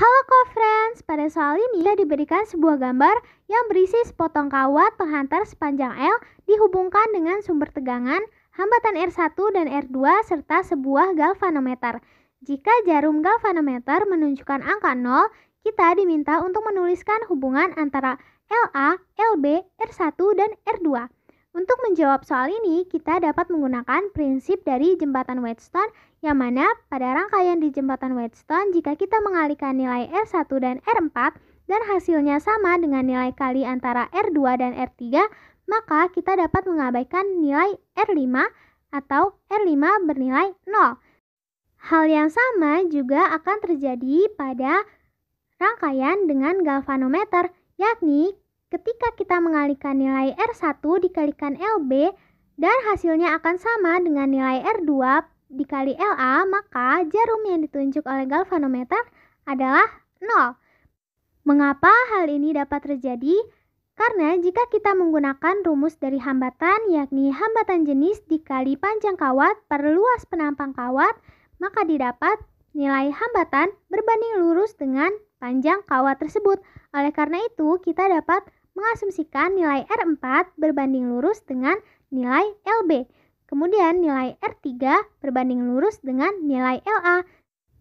Halo co-friends, pada soal ini kita diberikan sebuah gambar yang berisi sepotong kawat penghantar sepanjang L dihubungkan dengan sumber tegangan, hambatan R1 dan R2 serta sebuah galvanometer. Jika jarum galvanometer menunjukkan angka 0, kita diminta untuk menuliskan hubungan antara LA, LB, R1 dan R2. Untuk menjawab soal ini, kita dapat menggunakan prinsip dari jembatan Wheatstone, yang mana pada rangkaian di jembatan Wheatstone jika kita mengalihkan nilai R1 dan R4 dan hasilnya sama dengan nilai kali antara R2 dan R3, maka kita dapat mengabaikan nilai R5 atau R5 bernilai 0. Hal yang sama juga akan terjadi pada rangkaian dengan galvanometer, yakni Ketika kita mengalihkan nilai R1 dikalikan LB dan hasilnya akan sama dengan nilai R2 dikali LA, maka jarum yang ditunjuk oleh galvanometer adalah 0. Mengapa hal ini dapat terjadi? Karena jika kita menggunakan rumus dari hambatan, yakni hambatan jenis dikali panjang kawat per luas penampang kawat, maka didapat nilai hambatan berbanding lurus dengan panjang kawat tersebut. Oleh karena itu, kita dapat mengasumsikan nilai R4 berbanding lurus dengan nilai LB. Kemudian nilai R3 berbanding lurus dengan nilai LA.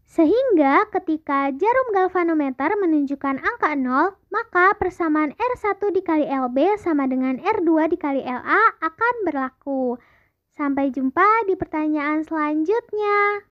Sehingga ketika jarum galvanometer menunjukkan angka 0, maka persamaan R1 dikali LB sama dengan R2 dikali LA akan berlaku. Sampai jumpa di pertanyaan selanjutnya.